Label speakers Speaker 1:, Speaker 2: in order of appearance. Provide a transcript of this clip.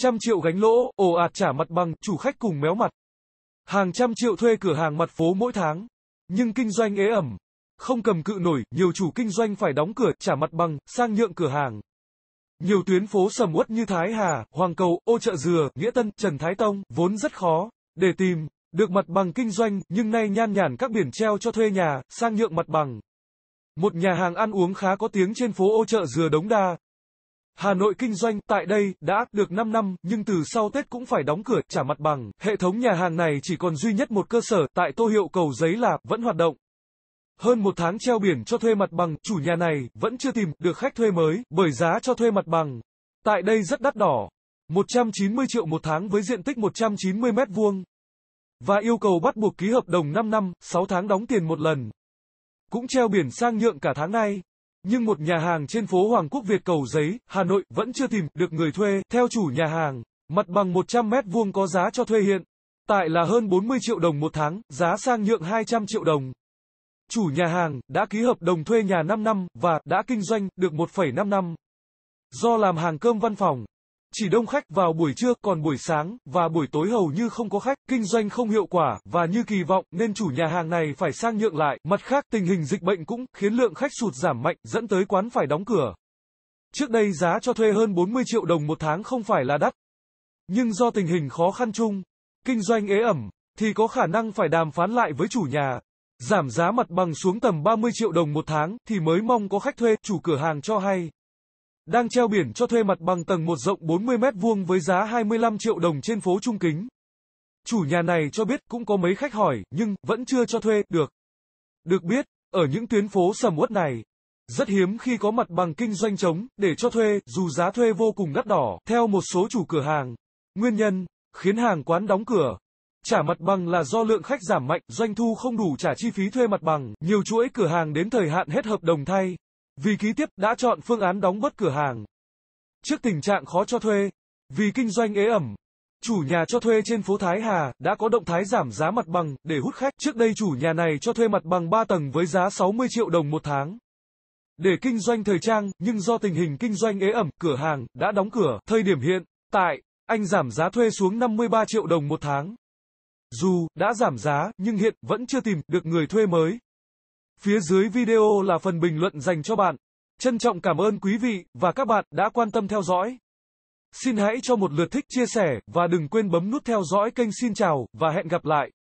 Speaker 1: Trăm triệu gánh lỗ, ồ ạt trả mặt bằng, chủ khách cùng méo mặt. Hàng trăm triệu thuê cửa hàng mặt phố mỗi tháng. Nhưng kinh doanh ế ẩm. Không cầm cự nổi, nhiều chủ kinh doanh phải đóng cửa, trả mặt bằng, sang nhượng cửa hàng. Nhiều tuyến phố sầm uất như Thái Hà, Hoàng Cầu, Ô Chợ Dừa, Nghĩa Tân, Trần Thái Tông, vốn rất khó để tìm được mặt bằng kinh doanh, nhưng nay nhan nhản các biển treo cho thuê nhà, sang nhượng mặt bằng. Một nhà hàng ăn uống khá có tiếng trên phố Ô Chợ Dừa Đống Đa, Hà Nội kinh doanh tại đây đã được 5 năm, nhưng từ sau Tết cũng phải đóng cửa trả mặt bằng. Hệ thống nhà hàng này chỉ còn duy nhất một cơ sở tại Tô Hiệu Cầu Giấy là vẫn hoạt động. Hơn một tháng treo biển cho thuê mặt bằng, chủ nhà này vẫn chưa tìm được khách thuê mới, bởi giá cho thuê mặt bằng tại đây rất đắt đỏ. 190 triệu một tháng với diện tích 190 mét vuông và yêu cầu bắt buộc ký hợp đồng 5 năm, 6 tháng đóng tiền một lần. Cũng treo biển sang nhượng cả tháng nay nhưng một nhà hàng trên phố Hoàng Quốc Việt Cầu Giấy, Hà Nội vẫn chưa tìm được người thuê. Theo chủ nhà hàng, mặt bằng 100 mét vuông có giá cho thuê hiện tại là hơn 40 triệu đồng một tháng, giá sang nhượng 200 triệu đồng. Chủ nhà hàng đã ký hợp đồng thuê nhà 5 năm và đã kinh doanh được 1,5 năm. Do làm hàng cơm văn phòng, chỉ đông khách vào buổi trưa còn buổi sáng và buổi tối hầu như không có khách, kinh doanh không hiệu quả và như kỳ vọng nên chủ nhà hàng này phải sang nhượng lại. Mặt khác, tình hình dịch bệnh cũng khiến lượng khách sụt giảm mạnh dẫn tới quán phải đóng cửa. Trước đây giá cho thuê hơn 40 triệu đồng một tháng không phải là đắt. Nhưng do tình hình khó khăn chung, kinh doanh ế ẩm, thì có khả năng phải đàm phán lại với chủ nhà. Giảm giá mặt bằng xuống tầm 30 triệu đồng một tháng thì mới mong có khách thuê, chủ cửa hàng cho hay đang treo biển cho thuê mặt bằng tầng 1 rộng 40 m2 với giá 25 triệu đồng trên phố Trung Kính. Chủ nhà này cho biết cũng có mấy khách hỏi nhưng vẫn chưa cho thuê được. Được biết, ở những tuyến phố sầm uất này, rất hiếm khi có mặt bằng kinh doanh trống để cho thuê, dù giá thuê vô cùng đắt đỏ, theo một số chủ cửa hàng. Nguyên nhân khiến hàng quán đóng cửa. Trả mặt bằng là do lượng khách giảm mạnh, doanh thu không đủ trả chi phí thuê mặt bằng, nhiều chuỗi cửa hàng đến thời hạn hết hợp đồng thay. Vì ký tiếp đã chọn phương án đóng bớt cửa hàng. Trước tình trạng khó cho thuê, vì kinh doanh ế ẩm, chủ nhà cho thuê trên phố Thái Hà đã có động thái giảm giá mặt bằng để hút khách. Trước đây chủ nhà này cho thuê mặt bằng 3 tầng với giá 60 triệu đồng một tháng. Để kinh doanh thời trang, nhưng do tình hình kinh doanh ế ẩm, cửa hàng đã đóng cửa. Thời điểm hiện tại, anh giảm giá thuê xuống 53 triệu đồng một tháng. Dù đã giảm giá, nhưng hiện vẫn chưa tìm được người thuê mới. Phía dưới video là phần bình luận dành cho bạn. Trân trọng cảm ơn quý vị và các bạn đã quan tâm theo dõi. Xin hãy cho một lượt thích chia sẻ và đừng quên bấm nút theo dõi kênh Xin chào và hẹn gặp lại.